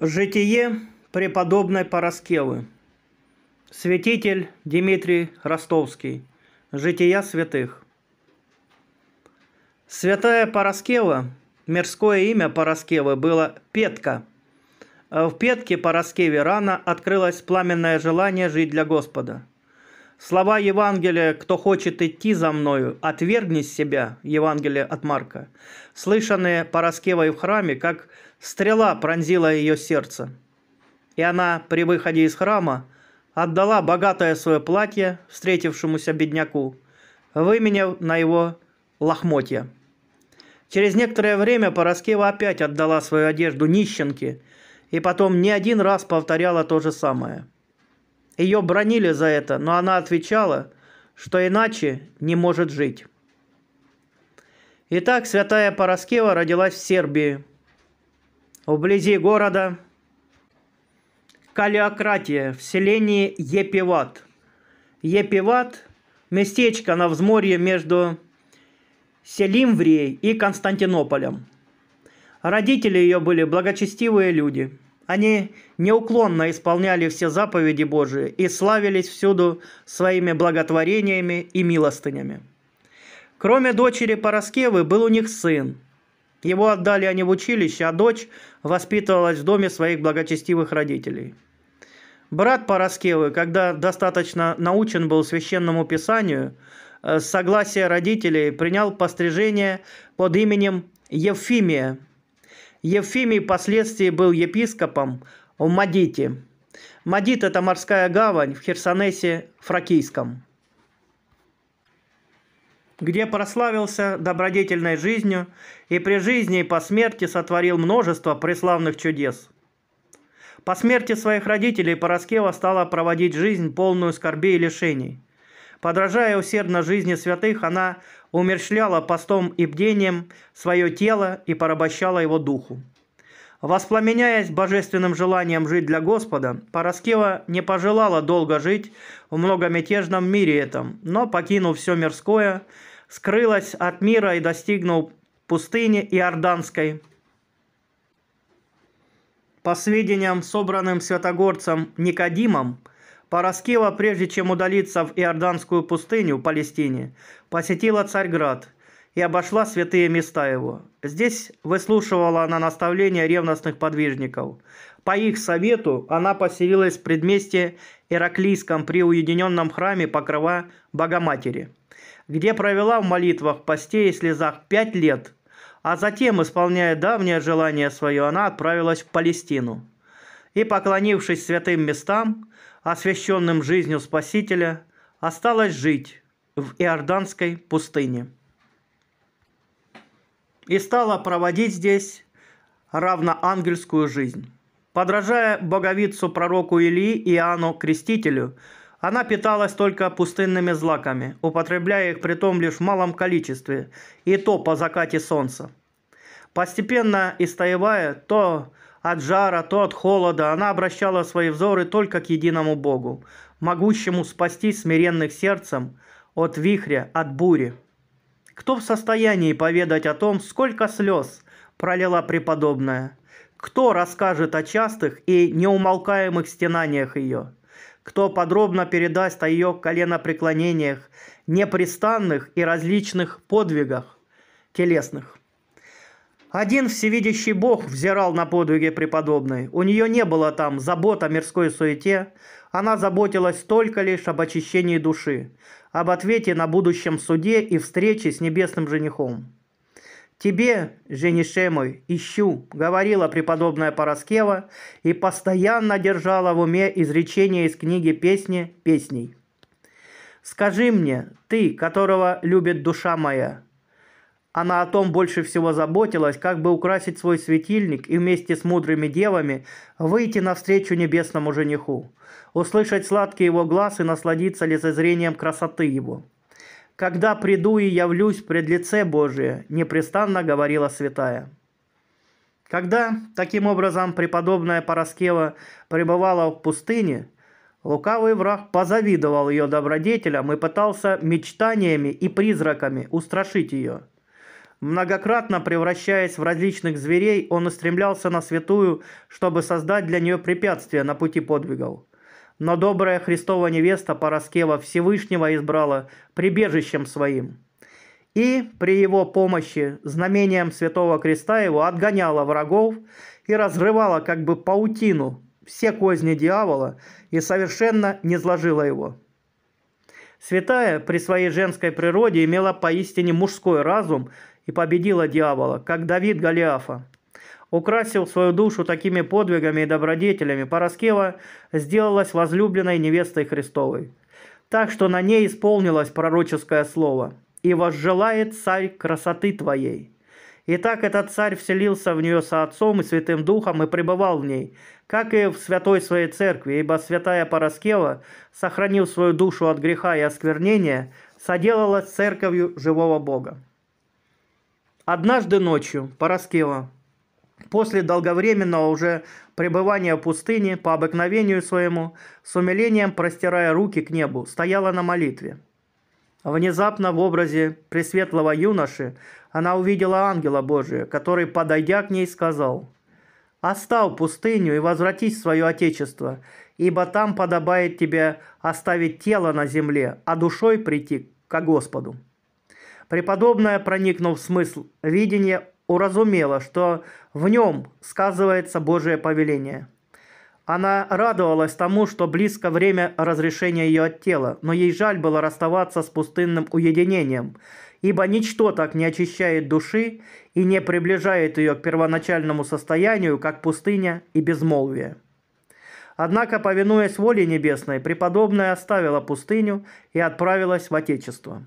Житие преподобной Параскевы. Святитель Дмитрий Ростовский. Жития святых. Святая Параскева, мирское имя Параскевы было Петка. В Петке Параскеве рано открылось пламенное желание жить для Господа. Слова Евангелия «Кто хочет идти за мною, отвергнись себя» Евангелие от Марка, слышанные Параскевой в храме, как Стрела пронзила ее сердце, и она при выходе из храма отдала богатое свое платье встретившемуся бедняку, выменяв на его лохмотья. Через некоторое время Пороскева опять отдала свою одежду нищенке и потом не один раз повторяла то же самое. Ее бронили за это, но она отвечала, что иначе не может жить. Итак, святая Пороскева родилась в Сербии – вблизи города Калиократия в селении Епиват. Епиват – местечко на взморье между Селимврией и Константинополем. Родители ее были благочестивые люди. Они неуклонно исполняли все заповеди Божии и славились всюду своими благотворениями и милостынями. Кроме дочери Пороскевы был у них сын – его отдали они в училище, а дочь воспитывалась в доме своих благочестивых родителей. Брат Параскевы, когда достаточно научен был священному писанию, э, с согласия родителей принял пострижение под именем Евфимия. Евфимий впоследствии был епископом в Мадите. Мадит – это морская гавань в Херсонесе Фракийском где прославился добродетельной жизнью и при жизни и по смерти сотворил множество преславных чудес. По смерти своих родителей Пороскева стала проводить жизнь, полную скорби и лишений. Подражая усердно жизни святых, она умерщвляла постом и бдением свое тело и порабощала его духу. Воспламеняясь божественным желанием жить для Господа, Параскева не пожелала долго жить в многомятежном мире этом, но, покинув все мирское, скрылась от мира и достигнув пустыни Иорданской. По сведениям, собранным святогорцем Никодимом, Параскева, прежде чем удалиться в Иорданскую пустыню Палестине, посетила Царьград – и обошла святые места его. Здесь выслушивала она наставления ревностных подвижников. По их совету она поселилась в предместе Ираклийском при уединенном храме покрова Богоматери, где провела в молитвах, посте и слезах пять лет, а затем, исполняя давнее желание свое, она отправилась в Палестину. И, поклонившись святым местам, освященным жизнью Спасителя, осталась жить в Иорданской пустыне и стала проводить здесь равноангельскую жизнь. Подражая боговицу пророку Илии Иоанну Крестителю, она питалась только пустынными злаками, употребляя их при том лишь в малом количестве, и то по закате солнца. Постепенно истоевая, то от жара, то от холода, она обращала свои взоры только к единому Богу, могущему спасти смиренных сердцем от вихря, от бури. Кто в состоянии поведать о том, сколько слез пролила преподобная? Кто расскажет о частых и неумолкаемых стенаниях ее? Кто подробно передаст о ее коленопреклонениях, непрестанных и различных подвигах телесных? Один всевидящий Бог взирал на подвиги преподобной. У нее не было там забот о мирской суете. Она заботилась только лишь об очищении души, об ответе на будущем суде и встрече с небесным женихом. «Тебе, женише мой, ищу», — говорила преподобная Параскева, и постоянно держала в уме изречение из книги «Песни песней». «Скажи мне, ты, которого любит душа моя, она о том больше всего заботилась, как бы украсить свой светильник и вместе с мудрыми девами выйти навстречу небесному жениху, услышать сладкий его глаз и насладиться лицезрением красоты его. «Когда приду и явлюсь пред лице Божие», – непрестанно говорила святая. Когда, таким образом, преподобная Параскева пребывала в пустыне, лукавый враг позавидовал ее добродетелям и пытался мечтаниями и призраками устрашить ее – Многократно превращаясь в различных зверей, он устремлялся на святую, чтобы создать для нее препятствия на пути подвигов. Но добрая Христова невеста Пороскева Всевышнего избрала прибежищем своим. И при его помощи, знамением Святого Креста его отгоняла врагов и разрывала как бы паутину все козни дьявола и совершенно не зложила его. Святая при своей женской природе имела поистине мужской разум – и победила дьявола, как Давид Голиафа. Украсив свою душу такими подвигами и добродетелями, Пороскева сделалась возлюбленной невестой Христовой. Так что на ней исполнилось пророческое слово «И возжелает царь красоты твоей». Итак, этот царь вселился в нее со Отцом и Святым Духом и пребывал в ней, как и в святой своей церкви, ибо святая Пороскева, сохранив свою душу от греха и осквернения, соделалась церковью живого Бога. Однажды ночью Параскева, после долговременного уже пребывания в пустыне, по обыкновению своему, с умилением простирая руки к небу, стояла на молитве. Внезапно в образе пресветлого юноши она увидела ангела Божия, который, подойдя к ней, сказал «Оставь пустыню и возвратись в свое отечество, ибо там подобает тебе оставить тело на земле, а душой прийти ко Господу». Преподобная, проникнув в смысл видения, уразумела, что в нем сказывается Божие повеление. Она радовалась тому, что близко время разрешения ее от тела, но ей жаль было расставаться с пустынным уединением, ибо ничто так не очищает души и не приближает ее к первоначальному состоянию, как пустыня и безмолвие. Однако, повинуясь воле небесной, преподобная оставила пустыню и отправилась в Отечество.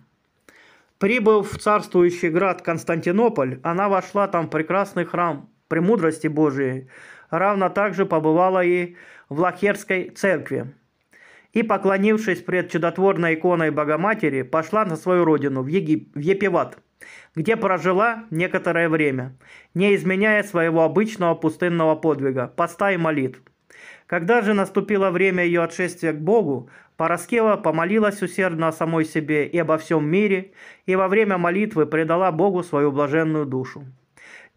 Прибыв в царствующий град Константинополь, она вошла там в прекрасный храм премудрости Божией, равно также побывала и в Лахерской церкви. И, поклонившись пред чудотворной иконой Богоматери, пошла на свою родину, в, Егип... в Епиват, где прожила некоторое время, не изменяя своего обычного пустынного подвига, поста и молитв. Когда же наступило время ее отшествия к Богу, Параскева помолилась усердно о самой себе и обо всем мире, и во время молитвы предала Богу свою блаженную душу.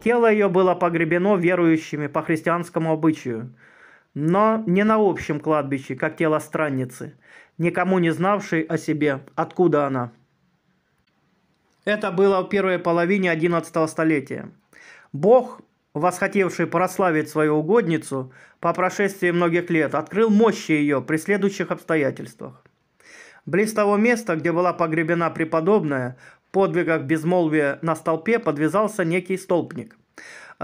Тело ее было погребено верующими по христианскому обычаю, но не на общем кладбище, как тело странницы, никому не знавшей о себе, откуда она. Это было в первой половине XI столетия. Бог восхотевший прославить свою угодницу, по прошествии многих лет открыл мощи ее при следующих обстоятельствах. Близ того места, где была погребена преподобная, в подвигах безмолвия на столпе подвязался некий столпник.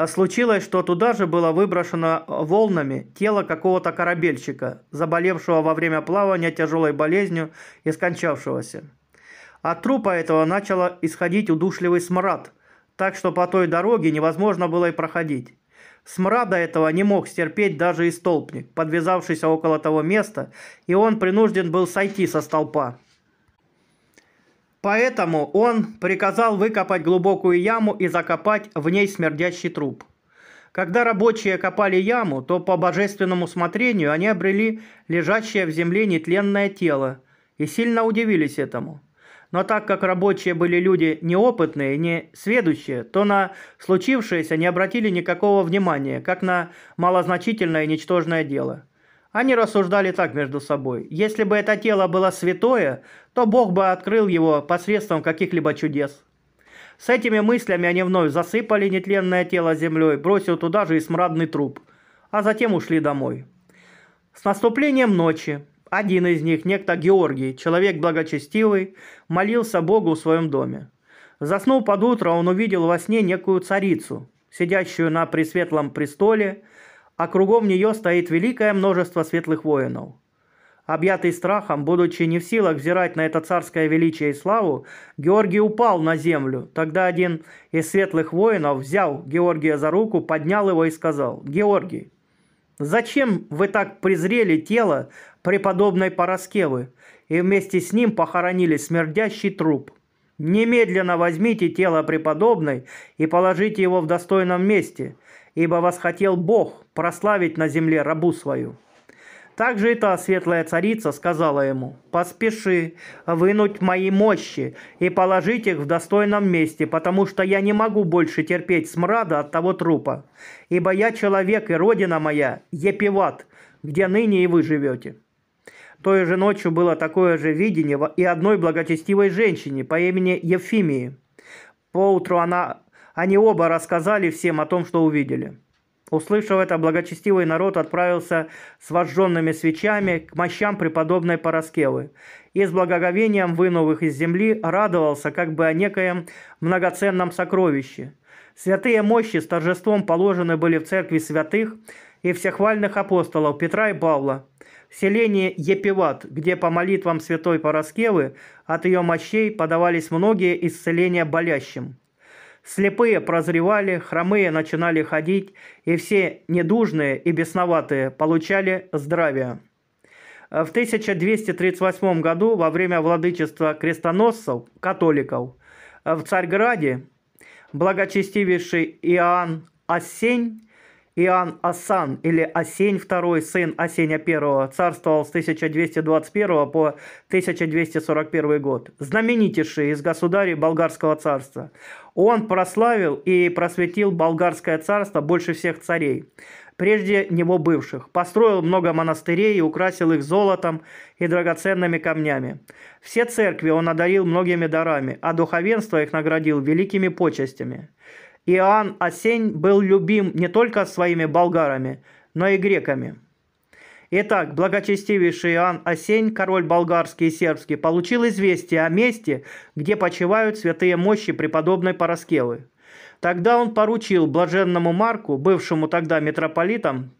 Случилось, что туда же было выброшено волнами тело какого-то корабельщика, заболевшего во время плавания тяжелой болезнью и скончавшегося. От трупа этого начало исходить удушливый смрад, так что по той дороге невозможно было и проходить. Смрада этого не мог стерпеть даже и столпник, подвязавшийся около того места, и он принужден был сойти со столпа. Поэтому он приказал выкопать глубокую яму и закопать в ней смердящий труп. Когда рабочие копали яму, то по божественному смотрению они обрели лежащее в земле нетленное тело и сильно удивились этому. Но так как рабочие были люди неопытные, не сведущие, то на случившееся не обратили никакого внимания, как на малозначительное и ничтожное дело. Они рассуждали так между собой. Если бы это тело было святое, то Бог бы открыл его посредством каких-либо чудес. С этими мыслями они вновь засыпали нетленное тело землей, бросив туда же и смрадный труп, а затем ушли домой. С наступлением ночи один из них, некто Георгий, человек благочестивый, молился Богу в своем доме. Заснул под утро, он увидел во сне некую царицу, сидящую на пресветлом престоле, а кругом нее стоит великое множество светлых воинов. Объятый страхом, будучи не в силах взирать на это царское величие и славу, Георгий упал на землю. Тогда один из светлых воинов взял Георгия за руку, поднял его и сказал «Георгий, Зачем вы так презрели тело преподобной Параскевы и вместе с ним похоронили смердящий труп? Немедленно возьмите тело преподобной и положите его в достойном месте, ибо восхотел Бог прославить на земле рабу свою». Также и та светлая царица сказала ему, «Поспеши вынуть мои мощи и положить их в достойном месте, потому что я не могу больше терпеть смрада от того трупа, ибо я человек и родина моя Епиват, где ныне и вы живете». Той же ночью было такое же видение и одной благочестивой женщине по имени Евфимии. Поутру она, они оба рассказали всем о том, что увидели. Услышав это, благочестивый народ отправился с вожженными свечами к мощам преподобной Параскевы и с благоговением, вынув их из земли, радовался как бы о некоем многоценном сокровище. Святые мощи с торжеством положены были в церкви святых и всехвальных апостолов Петра и Павла в селении Епиват, где по молитвам святой Параскевы от ее мощей подавались многие исцеления болящим. Слепые прозревали, хромые начинали ходить, и все недужные и бесноватые получали здравие. В 1238 году, во время владычества крестоносцев, католиков, в Царьграде благочестивейший Иоанн Осень Иоанн Асан или Осень II, сын Осеня I, царствовал с 1221 по 1241 год. Знаменитейший из государей Болгарского царства. Он прославил и просветил Болгарское царство больше всех царей прежде него бывших, построил много монастырей и украсил их золотом и драгоценными камнями. Все церкви он одарил многими дарами, а духовенство их наградил великими почестями. Иоанн Осень был любим не только своими болгарами, но и греками. Итак, благочестивейший Иоанн Осень, король болгарский и сербский, получил известие о месте, где почивают святые мощи преподобной Параскевы. Тогда он поручил блаженному Марку, бывшему тогда митрополитом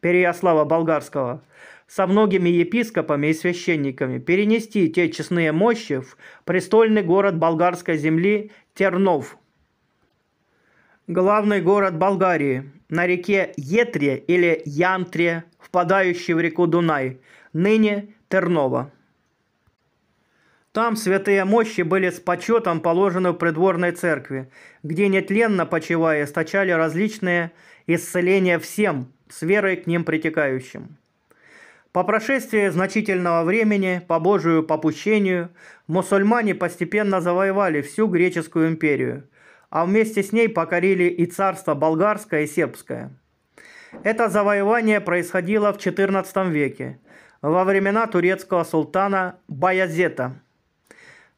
Переяслава Болгарского, со многими епископами и священниками перенести те честные мощи в престольный город болгарской земли Тернов – Главный город Болгарии на реке Етре или Янтре, впадающей в реку Дунай, ныне Тернова. Там святые мощи были с почетом положены в придворной церкви, где нетленно почивая источали различные исцеления всем, с верой к ним притекающим. По прошествии значительного времени, по Божию попущению, мусульмане постепенно завоевали всю греческую империю – а вместе с ней покорили и царство болгарское и сербское. Это завоевание происходило в XIV веке, во времена турецкого султана Баязета.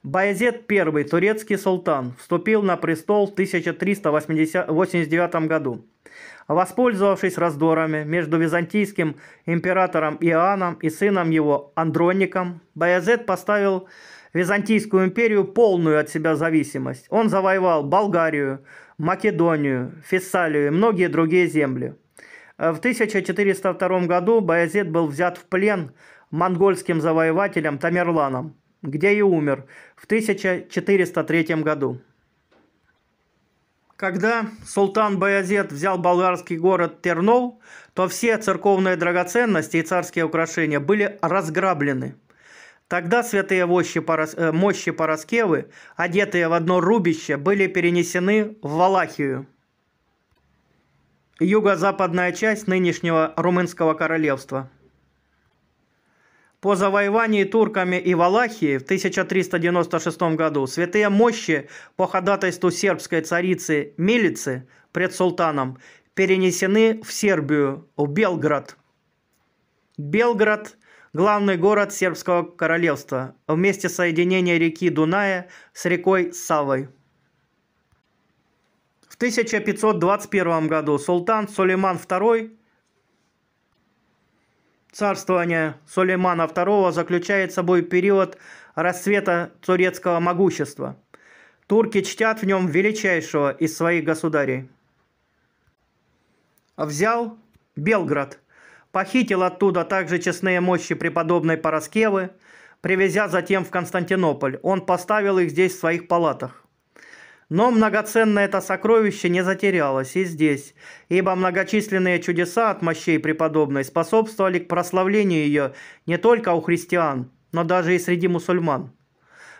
Баязет I, турецкий султан, вступил на престол в 1389 году. Воспользовавшись раздорами между византийским императором Иоанном и сыном его Андроником, Баязет поставил Византийскую империю полную от себя зависимость. Он завоевал Болгарию, Македонию, Фессалию и многие другие земли. Э, в 1402 году Баязет был взят в плен монгольским завоевателем Тамерланом, где и умер в 1403 году. Когда султан Баязет взял болгарский город Тернов, то все церковные драгоценности и царские украшения были разграблены – Тогда святые э, мощи Параскевы, одетые в одно рубище, были перенесены в Валахию. Юго-западная часть нынешнего Румынского королевства. По завоевании турками и Валахии в 1396 году святые мощи по ходатайству сербской царицы Милицы пред султаном перенесены в Сербию, в Белград. Белград – главный город сербского королевства, в соединения реки Дуная с рекой Савой. В 1521 году султан Сулейман II царствование Сулеймана II заключает собой период расцвета турецкого могущества. Турки чтят в нем величайшего из своих государей. Взял Белград – похитил оттуда также честные мощи преподобной Параскевы, привезя затем в Константинополь. Он поставил их здесь в своих палатах. Но многоценное это сокровище не затерялось и здесь, ибо многочисленные чудеса от мощей преподобной способствовали к прославлению ее не только у христиан, но даже и среди мусульман.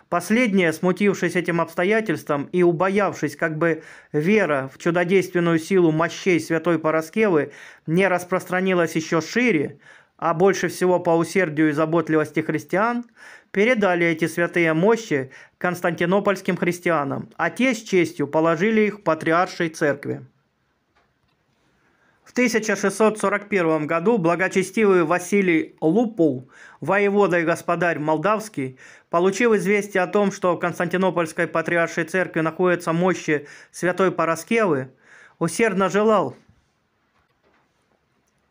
Последняя, смутившись этим обстоятельством и убоявшись, как бы вера в чудодейственную силу мощей святой Пороскевы не распространилась еще шире, а больше всего по усердию и заботливости христиан, передали эти святые мощи константинопольским христианам, а те с честью положили их в патриаршей церкви. 1641 году благочестивый Василий Лупул, воевода и господарь молдавский, получил известие о том, что в Константинопольской патриаршей церкви находятся мощи святой Параскевы, усердно желал,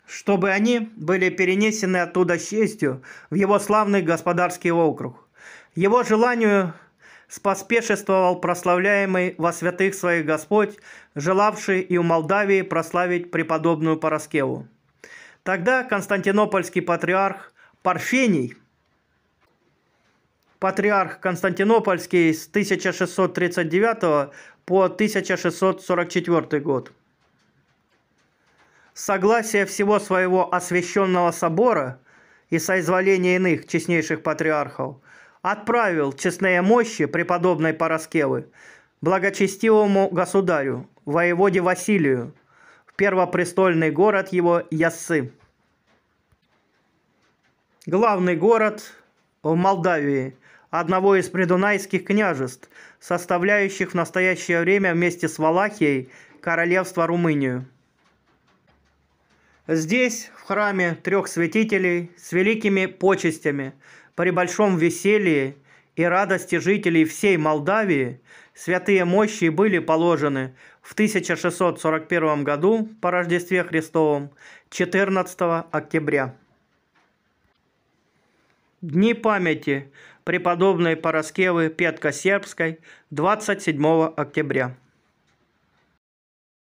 чтобы они были перенесены оттуда с честью в его славный господарский округ. Его желанию споспешествовал прославляемый во святых своих Господь, желавший и у Молдавии прославить преподобную Параскеву. Тогда константинопольский патриарх Парфений, патриарх константинопольский с 1639 по 1644 год, согласие всего своего освященного собора и соизволение иных честнейших патриархов – отправил честные мощи преподобной Параскевы благочестивому государю, воеводе Василию, в первопрестольный город его Яссы. Главный город в Молдавии, одного из придунайских княжеств, составляющих в настоящее время вместе с Валахией королевство Румынию. Здесь, в храме трех святителей, с великими почестями – при большом веселье и радости жителей всей Молдавии святые мощи были положены в 1641 году по Рождестве Христовом 14 октября. Дни памяти преподобной Пороскевы Петка Сербской 27 октября.